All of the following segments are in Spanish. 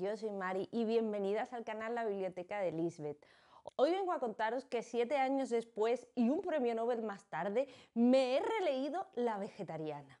Yo soy Mari y bienvenidas al canal La Biblioteca de Lisbeth. Hoy vengo a contaros que siete años después y un premio Nobel más tarde me he releído La Vegetariana.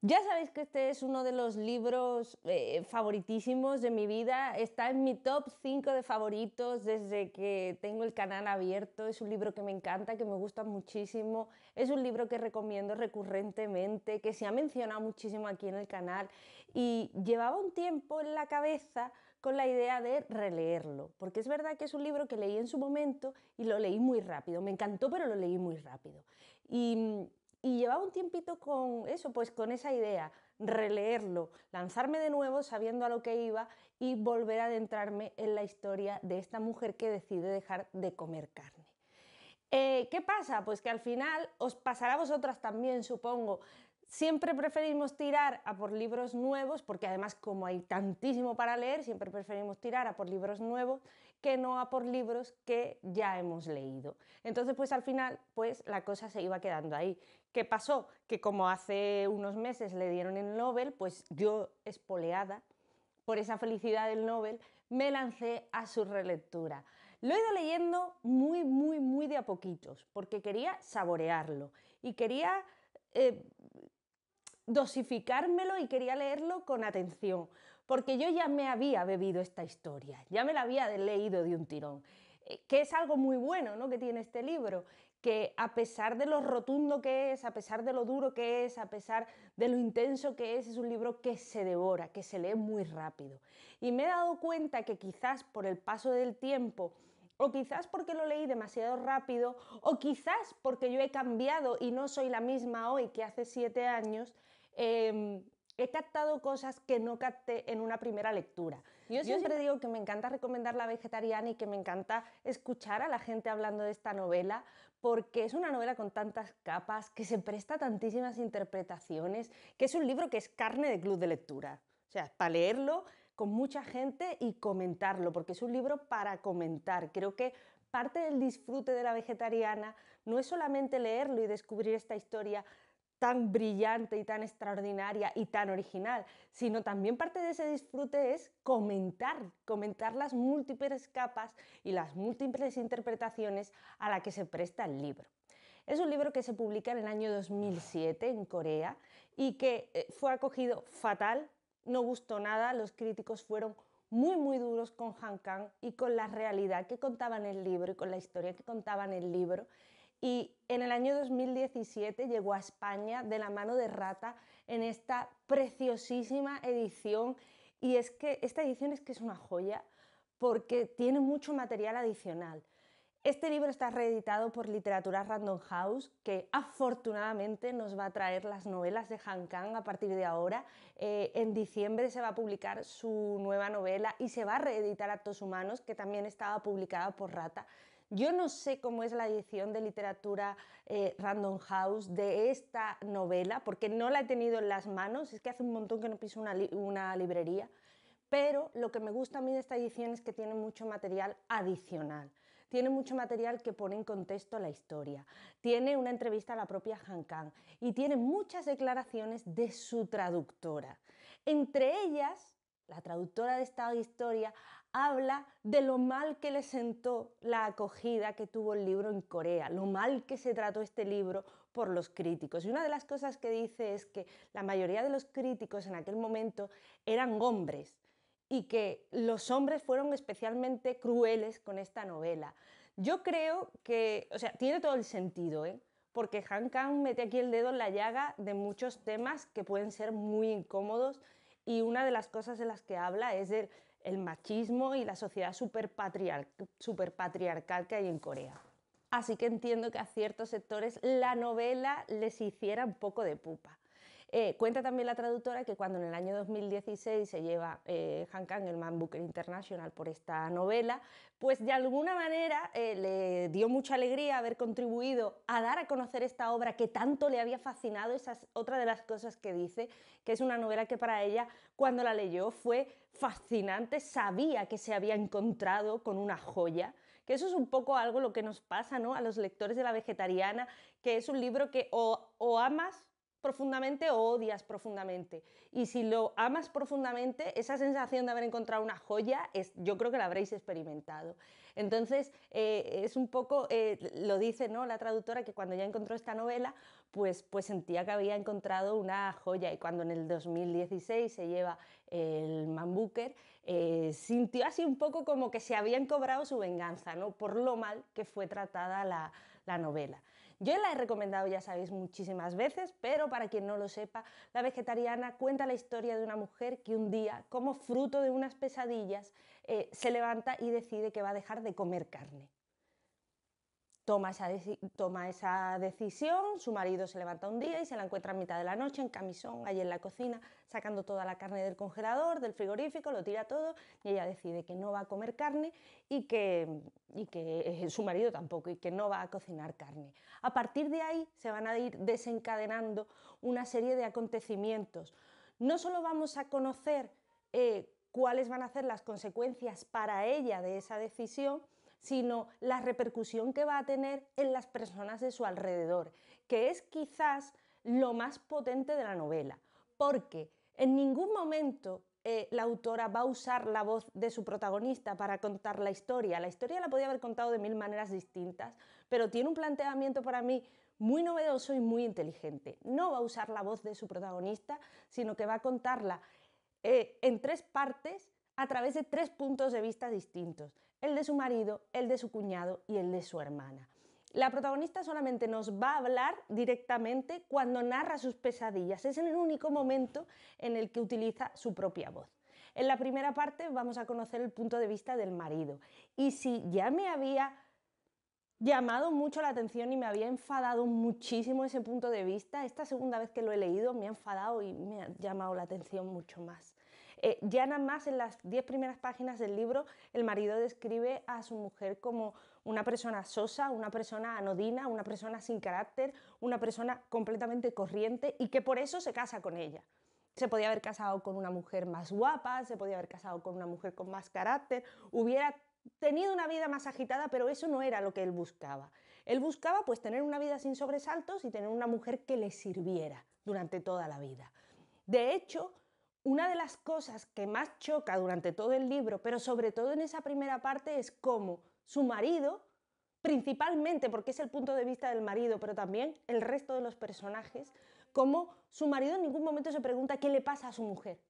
Ya sabéis que este es uno de los libros eh, favoritísimos de mi vida, está en mi top 5 de favoritos desde que tengo el canal abierto, es un libro que me encanta, que me gusta muchísimo, es un libro que recomiendo recurrentemente, que se ha mencionado muchísimo aquí en el canal y llevaba un tiempo en la cabeza con la idea de releerlo, porque es verdad que es un libro que leí en su momento y lo leí muy rápido, me encantó pero lo leí muy rápido. Y y llevaba un tiempito con eso, pues con esa idea, releerlo, lanzarme de nuevo sabiendo a lo que iba y volver a adentrarme en la historia de esta mujer que decide dejar de comer carne. Eh, ¿Qué pasa? Pues que al final os pasará a vosotras también, supongo. Siempre preferimos tirar a por libros nuevos, porque además como hay tantísimo para leer, siempre preferimos tirar a por libros nuevos que no a por libros que ya hemos leído. Entonces, pues al final, pues la cosa se iba quedando ahí. ¿Qué pasó? Que como hace unos meses le dieron el Nobel, pues yo, espoleada por esa felicidad del Nobel, me lancé a su relectura. Lo he ido leyendo muy, muy, muy de a poquitos, porque quería saborearlo y quería eh, dosificármelo y quería leerlo con atención, porque yo ya me había bebido esta historia, ya me la había leído de un tirón, eh, que es algo muy bueno ¿no? que tiene este libro, que a pesar de lo rotundo que es, a pesar de lo duro que es, a pesar de lo intenso que es, es un libro que se devora, que se lee muy rápido. Y me he dado cuenta que quizás por el paso del tiempo, o quizás porque lo leí demasiado rápido, o quizás porque yo he cambiado y no soy la misma hoy que hace siete años, Em, he captado cosas que no capté en una primera lectura. Yo, siempre digo que me encanta recomendar la vegetariana y que me encanta escuchar a la gente hablando de esta novela porque es una novela con tantas capas, que se presta tantísimas interpretaciones, que es un libro que es carne de club de lectura. O sea, para leerlo con mucha gente y comentarlo, porque es un libro para comentar. Creo que parte del disfrute de la vegetariana no es solamente leerlo y descubrir esta historia, tan brillante y tan extraordinaria y tan original, sino también parte de ese disfrute es comentar, comentar las múltiples capas y las múltiples interpretaciones a la que se presta el libro. Es un libro que se publica en el año 2007 en Corea y que eh, fue acogido fatal, no gustó nada, los críticos fueron muy muy duros con Han Kang y con la realidad que contaban el libro y con la historia que contaban el libro y en el año 2017 llegó a España de la mano de Rata en esta preciosísima edición y es que esta edición es que es una joya porque tiene mucho material adicional. Este libro está reeditado por Literatura Random House, que afortunadamente nos va a traer las novelas de Han Kang a partir de ahora. Eh, en diciembre se va a publicar su nueva novela y se va a reeditar Actos Humanos, que también estaba publicada por Rata. Yo no sé cómo es la edición de literatura eh, Random House de esta novela, porque no la he tenido en las manos, es que hace un montón que no piso una, una librería, pero lo que me gusta a mí de esta edición es que tiene mucho material adicional tiene mucho material que pone en contexto la historia, tiene una entrevista a la propia Han Kang y tiene muchas declaraciones de su traductora. Entre ellas, la traductora de esta historia habla de lo mal que le sentó la acogida que tuvo el libro en Corea, lo mal que se trató este libro por los críticos. Y una de las cosas que dice es que la mayoría de los críticos en aquel momento eran hombres y que los hombres fueron especialmente crueles con esta novela. Yo creo que, o sea, tiene todo el sentido, ¿eh? porque Han Kang mete aquí el dedo en la llaga de muchos temas que pueden ser muy incómodos y una de las cosas de las que habla es de el machismo y la sociedad super superpatriarcal que hay en Corea. Así que entiendo que a ciertos sectores la novela les hiciera un poco de pupa. Eh, cuenta también la traductora que cuando en el año 2016 se lleva eh, el Man Booker International por esta novela, pues de alguna manera eh, le dio mucha alegría haber contribuido a dar a conocer esta obra que tanto le había fascinado. Esa es otra de las cosas que dice, que es una novela que para ella cuando la leyó fue fascinante, sabía que se había encontrado con una joya, que eso es un poco algo lo que nos pasa ¿no? a los lectores de la vegetariana, que es un libro que o, o amas profundamente o odias profundamente. Y si lo amas profundamente, esa sensación de haber encontrado una joya, es, yo creo que la habréis experimentado. Entonces, eh, es un poco, eh, lo dice ¿no? la traductora, que cuando ya encontró esta novela, pues, pues sentía que había encontrado una joya. Y cuando en el 2016 se lleva el Man Booker, eh, sintió así un poco como que se habían cobrado su venganza, ¿no? por lo mal que fue tratada la, la novela. Yo la he recomendado, ya sabéis, muchísimas veces, pero para quien no lo sepa, La Vegetariana cuenta la historia de una mujer que un día, como fruto de unas pesadillas, eh, se levanta y decide que va a dejar de comer carne. Toma esa, decisión, su marido se levanta un día y se la encuentra a mitad de la noche en camisón, allí en la cocina, sacando toda la carne del congelador, del frigorífico, lo tira todo y ella decide que no va a comer carne y que, y que eh, su marido tampoco y que no va a cocinar carne. A partir de ahí se van a ir desencadenando una serie de acontecimientos. No solo vamos a conocer eh, cuáles van a ser las consecuencias para ella de esa decisión, sino la repercusión que va a tener en las personas de su alrededor, que es quizás lo más potente de la novela, porque en ningún momento eh, la autora va a usar la voz de su protagonista para contar la historia. La historia la podía haber contado de mil maneras distintas, pero tiene un planteamiento para mí muy novedoso y muy inteligente. No va a usar la voz de su protagonista, sino que va a contarla eh, en tres partes a través de tres puntos de vista distintos el de su marido, el de su cuñado y el de su hermana. La protagonista solamente nos va a hablar directamente cuando narra sus pesadillas. Es en el único momento en el que utiliza su propia voz. En la primera parte vamos a conocer el punto de vista del marido. Y si ya me había llamado mucho la atención y me había enfadado muchísimo ese punto de vista, esta segunda vez que lo he leído me ha enfadado y me ha llamado la atención mucho más. Eh, ya nada más en las diez primeras páginas del libro, el marido describe a su mujer como una persona sosa, una persona anodina, una persona sin carácter, una persona completamente corriente y que por eso se casa con ella. Se podía haber casado con una mujer más guapa, se podía haber casado con una mujer con más carácter, hubiera tenido una vida más agitada, pero eso no era lo que él buscaba. Él buscaba pues tener una vida sin sobresaltos y tener una mujer que le sirviera durante toda la vida. De hecho, una de las cosas que más choca durante todo el libro, pero sobre todo en esa primera parte, es cómo su marido, principalmente porque es el punto de vista del marido, pero también el resto de los personajes, cómo su marido en ningún momento se pregunta qué le pasa a su mujer.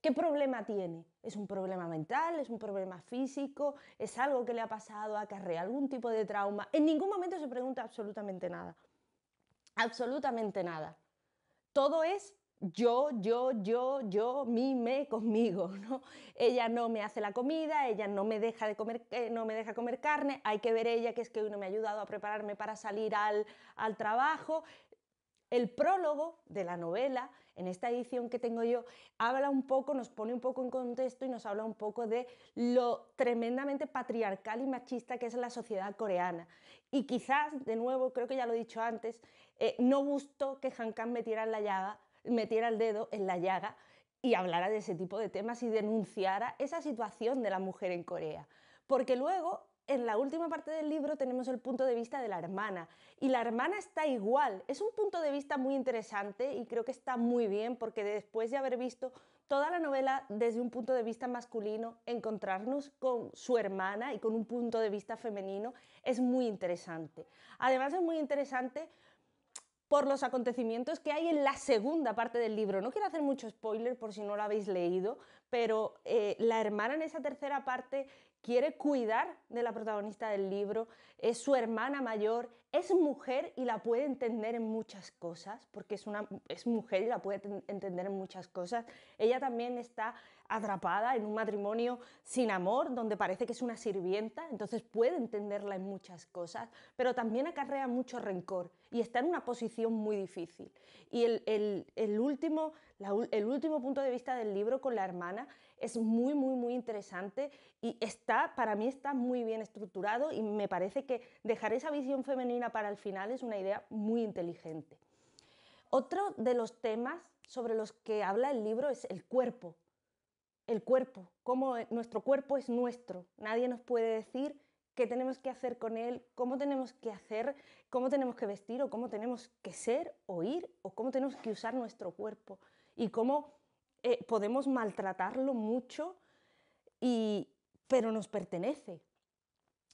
¿Qué problema tiene? ¿Es un problema mental? ¿Es un problema físico? ¿Es algo que le ha pasado? ¿Acarrea algún tipo de trauma? En ningún momento se pregunta absolutamente nada. Absolutamente nada. Todo es yo, yo, yo, yo, mi, me, conmigo, Ella no me hace la comida, ella no me deja de comer, eh, no me deja comer carne, hay que ver ella que es que uno me ha ayudado a prepararme para salir al, trabajo. El prólogo de la novela, en esta edición que tengo yo, habla un poco, nos pone un poco en contexto y nos habla un poco de lo tremendamente patriarcal y machista que es la sociedad coreana. Y quizás, de nuevo, creo que ya lo he dicho antes, eh, no gustó que Han Kang metiera en la llaga metiera el dedo en la llaga y hablara de ese tipo de temas y denunciara esa situación de la mujer en Corea. Porque luego en la última parte del libro tenemos el punto de vista de la hermana. Y la hermana está igual. Es un punto de vista muy interesante y creo que está muy bien porque después de haber visto toda la novela desde un punto de vista masculino, encontrarnos con su hermana y con un punto de vista femenino es muy interesante. Además es muy interesante por los acontecimientos que hay en la segunda parte del libro. No quiero hacer mucho spoiler por si no lo habéis leído, pero eh, la hermana en esa tercera parte quiere cuidar de la protagonista del libro, es su hermana mayor, es mujer y la puede entender en muchas cosas, porque es, una, es mujer y la puede entender en muchas cosas. Ella también está atrapada en un matrimonio sin amor, donde parece que es una sirvienta, entonces puede entenderla en muchas cosas, pero también acarrea mucho rencor y está en una posición muy difícil. Y el, último, el último punto de vista del libro con la hermana es muy, muy, muy interesante y está, para mí está muy bien estructurado y me parece que dejar esa visión femenina para el final es una idea muy inteligente. Otro de los temas sobre los que habla el libro es el cuerpo. El cuerpo, cómo nuestro cuerpo es nuestro. Nadie nos puede decir qué tenemos que hacer con él, cómo tenemos que hacer, cómo tenemos que vestir o cómo tenemos que ser o ir o cómo tenemos que usar nuestro cuerpo y cómo eh, podemos maltratarlo mucho, y, pero nos pertenece.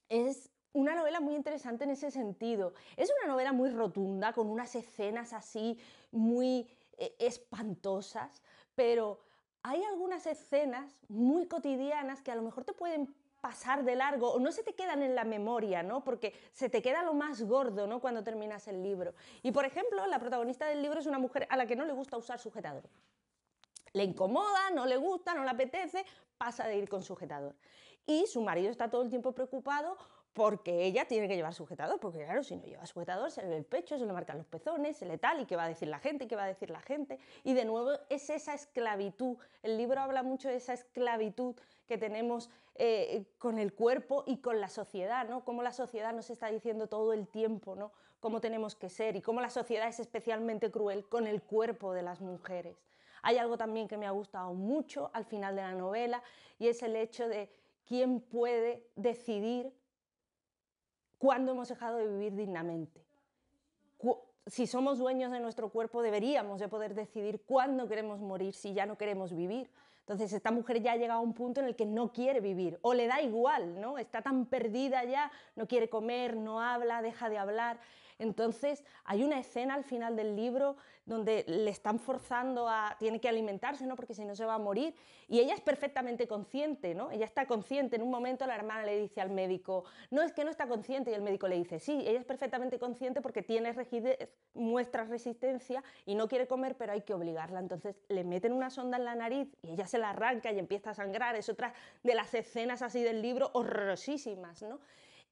Es una novela muy interesante en ese sentido. Es una novela muy rotunda, con unas escenas así muy eh, espantosas, pero hay algunas escenas muy cotidianas que a lo mejor te pueden pasar de largo o no se te quedan en la memoria, ¿no? Porque se te queda lo más gordo, ¿no? Cuando terminas el libro. Y por ejemplo, la protagonista del libro es una mujer a la que no le gusta usar sujetador. Le incomoda, no le gusta, no le apetece, pasa de ir con sujetador. Y su marido está todo el tiempo preocupado porque ella tiene que llevar sujetador, porque claro, si no lleva sujetador se le ve el pecho, se le marcan los pezones, se le tal, y qué va a decir la gente, qué va a decir la gente. Y de nuevo es esa esclavitud, el libro habla mucho de esa esclavitud que tenemos eh, con el cuerpo y con la sociedad, ¿no? Cómo la sociedad nos está diciendo todo el tiempo, ¿no? Cómo tenemos que ser y cómo la sociedad es especialmente cruel con el cuerpo de las mujeres. Hay algo también que me ha gustado mucho al final de la novela y es el hecho de quién puede decidir cuándo hemos dejado de vivir dignamente. Si somos dueños de nuestro cuerpo, deberíamos de poder decidir cuándo queremos morir, si ya no queremos vivir. Entonces, esta mujer ya ha llegado a un punto en el que no quiere vivir, o le da igual, ¿no? Está tan perdida ya, no quiere comer, no habla, deja de hablar. Entonces hay una escena al final del libro donde le están forzando a, tiene que alimentarse, ¿no? Porque si no se va a morir. Y ella es perfectamente consciente, ¿no? Ella está consciente. En un momento la hermana le dice al médico, no es que no está consciente y el médico le dice, sí, ella es perfectamente consciente porque tiene rigidez, muestra resistencia y no quiere comer, pero hay que obligarla. Entonces le meten una sonda en la nariz y ella se la arranca y empieza a sangrar. Es otra de las escenas así del libro horrorosísimas, ¿no?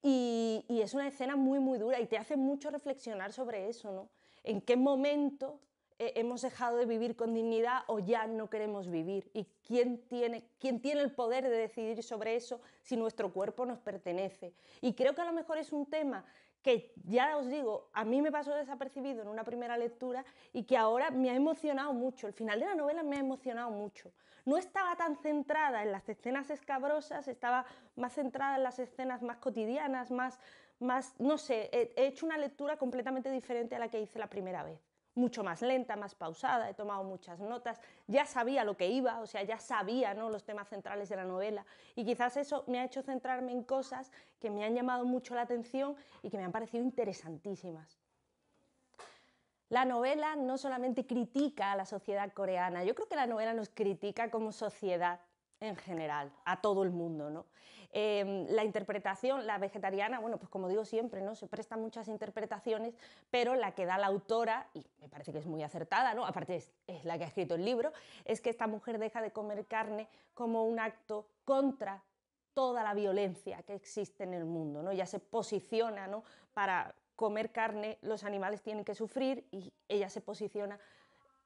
Y, es una escena muy, muy dura y te hace mucho reflexionar sobre eso, ¿no? ¿En qué momento eh, hemos dejado de vivir con dignidad o ya no queremos vivir? ¿Y quién tiene, quién tiene el poder de decidir sobre eso si nuestro cuerpo nos pertenece? Y creo que a lo mejor es un tema que ya os digo, a mí me pasó desapercibido en una primera lectura y que ahora me ha emocionado mucho. El final de la novela me ha emocionado mucho. No estaba tan centrada en las escenas escabrosas, estaba más centrada en las escenas más cotidianas, más, más no sé, he, he hecho una lectura completamente diferente a la que hice la primera vez mucho más lenta, más pausada, he tomado muchas notas, ya sabía lo que iba, o sea, ya sabía los temas centrales de la novela y quizás eso me ha hecho centrarme en cosas que me han llamado mucho la atención y que me han parecido interesantísimas. La novela no solamente critica a la sociedad coreana, yo creo que la novela nos critica como sociedad en general, a todo el mundo. ¿no? Em, la interpretación, la vegetariana, bueno, pues como digo siempre, ¿no? se prestan muchas interpretaciones, pero la que da la autora, y me parece que es muy acertada, ¿no? aparte es, es la que ha escrito el libro, es que esta mujer deja de comer carne como un acto contra toda la violencia que existe en el mundo. ¿no? Ya se posiciona ¿no? para comer carne, los animales tienen que sufrir y ella se posiciona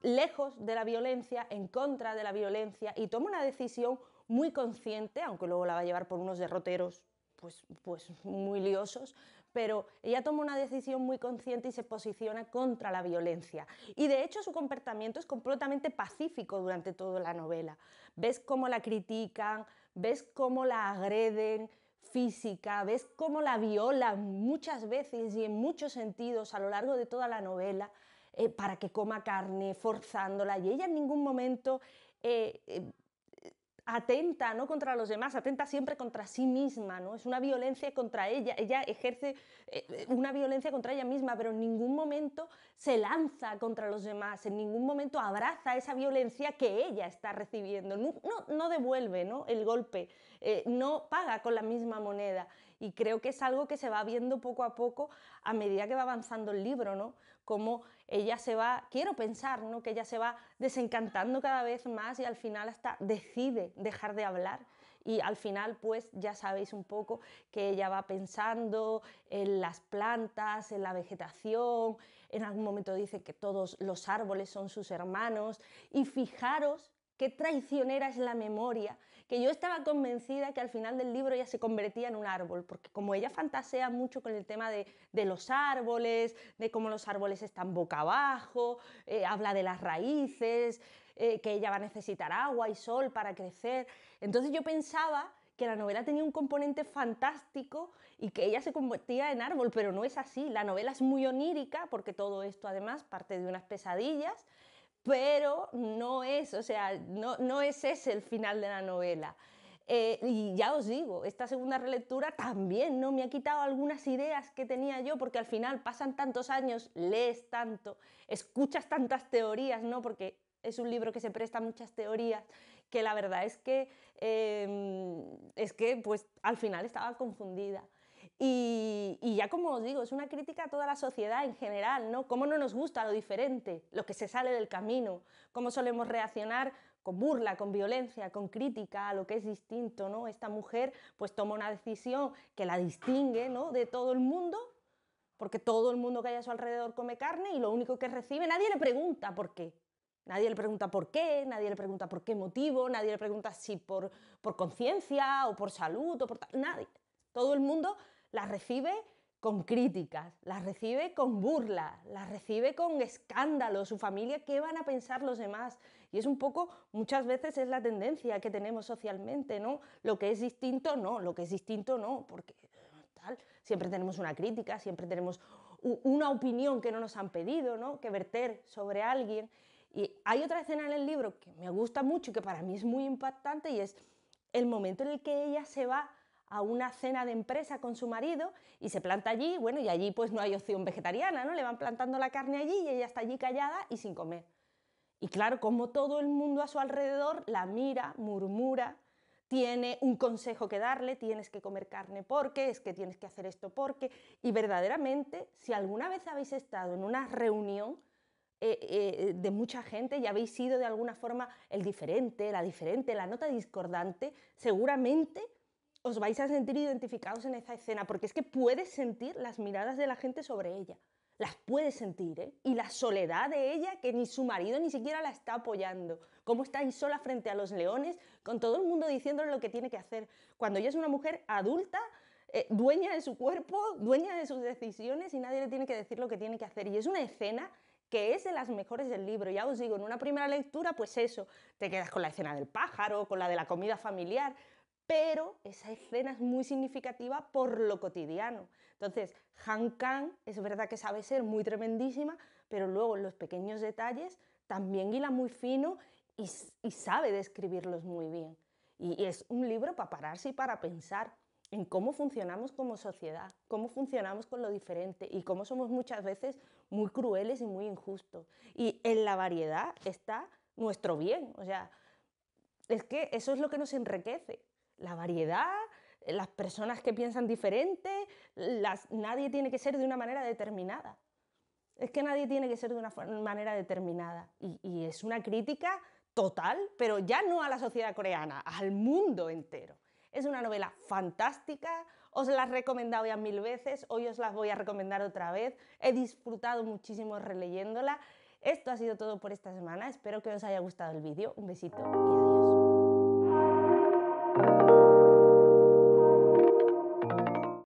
lejos de la violencia, en contra de la violencia y toma una decisión muy consciente, aunque luego la va a llevar por unos derroteros pues, pues, muy liosos, pero ella toma una decisión muy consciente y se posiciona contra la violencia. Y de hecho su comportamiento es completamente pacífico durante toda la novela. Ves cómo la critican, ves cómo la agreden física, ves cómo la violan muchas veces y en muchos sentidos a lo largo de toda la novela, eh, para que coma carne, forzándola, y ella en ningún momento eh, eh, atenta no contra los demás, atenta siempre contra sí misma, ¿no? Es una violencia contra ella, ella ejerce una violencia contra ella misma, pero en ningún momento se lanza contra los demás, en ningún momento abraza esa violencia que ella está recibiendo, no, devuelve ¿no? el golpe, no paga con la misma moneda. Y creo que es algo que se va viendo poco a poco a medida que va avanzando el libro, ¿no? como ella se va, quiero pensar, ¿no? Que ella se va desencantando cada vez más y al final hasta decide dejar de hablar. Y al final, pues ya sabéis un poco que ella va pensando en las plantas, en la vegetación, en algún momento dice que todos los árboles son sus hermanos. Y fijaros qué traicionera es la memoria, que yo estaba convencida que al final del libro ella se convertía en un árbol, porque como ella fantasea mucho con el tema de, los árboles, de cómo los árboles están boca abajo, eh, habla de las raíces, eh, que ella va a necesitar agua y sol para crecer, entonces yo pensaba que la novela tenía un componente fantástico y que ella se convertía en árbol, pero no es así, la novela es muy onírica, porque todo esto además parte de unas pesadillas, pero no es, o sea, no, no ese el final de la novela. Eh, y ya os digo, esta segunda relectura también no me ha quitado algunas ideas que tenía yo, porque al final pasan tantos años, lees tanto, escuchas tantas teorías, ¿no? Porque es un libro que se presta a muchas teorías, que la verdad es que, eh, es que pues, al final estaba confundida. Y, ya como os digo, es una crítica a toda la sociedad en general, ¿no? Cómo no nos gusta lo diferente, lo que se sale del camino, cómo solemos reaccionar con burla, con violencia, con crítica a lo que es distinto, ¿no? Esta mujer pues toma una decisión que la distingue, ¿no? De todo el mundo, porque todo el mundo que hay a su alrededor come carne y lo único que recibe, nadie le pregunta por qué. Nadie le pregunta por qué, nadie le pregunta por qué motivo, nadie le pregunta si por, por conciencia o por salud o por... Nadie. Todo el mundo la recibe con críticas, la recibe con burla, la recibe con escándalo, su familia, ¿qué van a pensar los demás? Y es un poco, muchas veces es la tendencia que tenemos socialmente, ¿no? Lo que es distinto, no, lo que es distinto, no, porque tal, siempre tenemos una crítica, siempre tenemos una opinión que no nos han pedido, ¿no? Que verter sobre alguien. Y hay otra escena en el libro que me gusta mucho y que para mí es muy impactante y es el momento en el que ella se va a una cena de empresa con su marido y se planta allí, bueno, y allí pues no hay opción vegetariana, ¿no? Le van plantando la carne allí y ella está allí callada y sin comer. Y claro, como todo el mundo a su alrededor la mira, murmura, tiene un consejo que darle, tienes que comer carne porque, es que tienes que hacer esto porque, y verdaderamente, si alguna vez habéis estado en una reunión eh, eh, de mucha gente y habéis sido de alguna forma el diferente, la diferente, la nota discordante, seguramente os vais a sentir identificados en esa escena, porque es que puedes sentir las miradas de la gente sobre ella, las puedes sentir, ¿eh? Y la soledad de ella que ni su marido ni siquiera la está apoyando, cómo está sola frente a los leones, con todo el mundo diciéndole lo que tiene que hacer, cuando ella es una mujer adulta, eh, dueña de su cuerpo, dueña de sus decisiones y nadie le tiene que decir lo que tiene que hacer. Y es una escena que es de las mejores del libro. Ya os digo, en una primera lectura, pues eso, te quedas con la escena del pájaro, con la de la comida familiar, pero esa escena es muy significativa por lo cotidiano. Entonces, Han Kang es verdad que sabe ser muy tremendísima, pero luego los pequeños detalles también hila muy fino y, sabe describirlos muy bien. Y, y es un libro para pararse y para pensar en cómo funcionamos como sociedad, cómo funcionamos con lo diferente y cómo somos muchas veces muy crueles y muy injustos. Y en la variedad está nuestro bien, o sea, es que eso es lo que nos enriquece la variedad, las personas que piensan diferente, las, nadie tiene que ser de una manera determinada. Es que nadie tiene que ser de una manera determinada. Y, es una crítica total, pero ya no a la sociedad coreana, al mundo entero. Es una novela fantástica, os la he recomendado ya mil veces, hoy os la voy a recomendar otra vez, he disfrutado muchísimo releyéndola. Esto ha sido todo por esta semana, espero que os haya gustado el vídeo, un besito y